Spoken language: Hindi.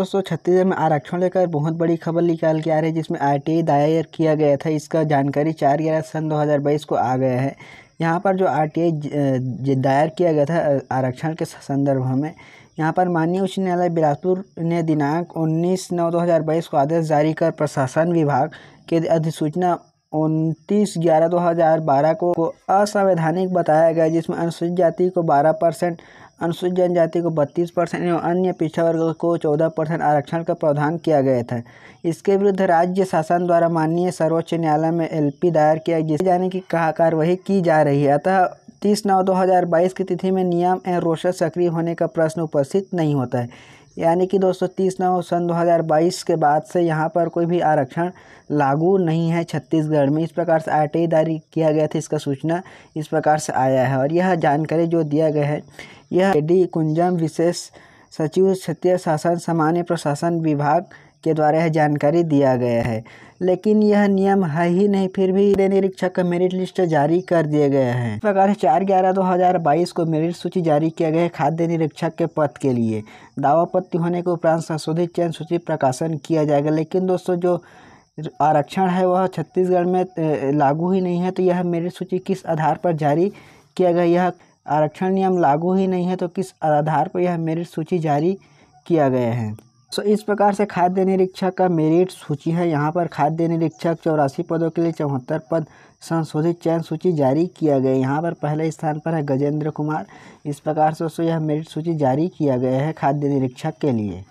दोस्तों छत्तीसगढ़ में आरक्षण लेकर बहुत बड़ी खबर निकाल के आ रही है जिसमें आरटीआई दायर किया गया था इसका जानकारी चार ग्यारह सन 2022 को आ गया है यहाँ पर जो आरटीआई दायर किया गया था आरक्षण के संदर्भ में यहाँ पर माननीय उच्च न्यायालय बिलासपुर ने दिनांक उन्नीस नौ दो को आदेश जारी कर प्रशासन विभाग के अधिसूचना उनतीस ग्यारह दो हज़ार बारह को, को असंवैधानिक बताया गया जिसमें अनुसूचित जाति को बारह परसेंट अनुसूचित जनजाति को 32 परसेंट एवं अन्य पिछड़ा वर्ग को 14 परसेंट आरक्षण का प्रावधान किया गया था इसके विरुद्ध राज्य शासन द्वारा माननीय सर्वोच्च न्यायालय में एलपी दायर किया जिसे जाने की कहा कार्रवाई की जा रही है अतः तीस नौ दो हज़ार बाईस की तिथि में नियम एवं रोशन सक्रिय होने का प्रश्न उपस्थित नहीं होता है यानी कि दोस्तों तीस नौ सन 2022 के बाद से यहाँ पर कोई भी आरक्षण लागू नहीं है छत्तीसगढ़ में इस प्रकार से आर जारी किया गया था इसका सूचना इस प्रकार से आया है और यह जानकारी जो दिया गया है यह डी कुंजम विशेष सचिव क्षेत्रीय शासन सामान्य प्रशासन विभाग के द्वारा यह जानकारी दिया गया है लेकिन यह नियम है ही नहीं फिर भी निरीक्षक का मेरिट लिस्ट जारी कर दिए गए हैं इस प्रकार चार ग्यारह दो हज़ार बाईस को मेरिट सूची जारी किया गया है खाद्य निरीक्षक के पद के लिए दावापत्ति होने के उपरांत संशोधित चयन सूची प्रकाशन किया जाएगा लेकिन दोस्तों जो आरक्षण है वह छत्तीसगढ़ में लागू ही नहीं है तो यह मेरिट सूची किस आधार पर जारी किया गया यह आरक्षण नियम लागू ही नहीं है तो किस आधार पर यह मेरिट सूची जारी किया गया है सो तो so, इस प्रकार से खाद्य निरीक्षक का मेरिट सूची है यहाँ पर खाद्य निरीक्षक चौरासी पदों के लिए चौहत्तर पद संशोधित चयन सूची जारी किया गया यहाँ पर पहले स्थान पर है गजेंद्र कुमार इस प्रकार से उसको यह मेरिट सूची जारी किया गया है खाद्य निरीक्षक के लिए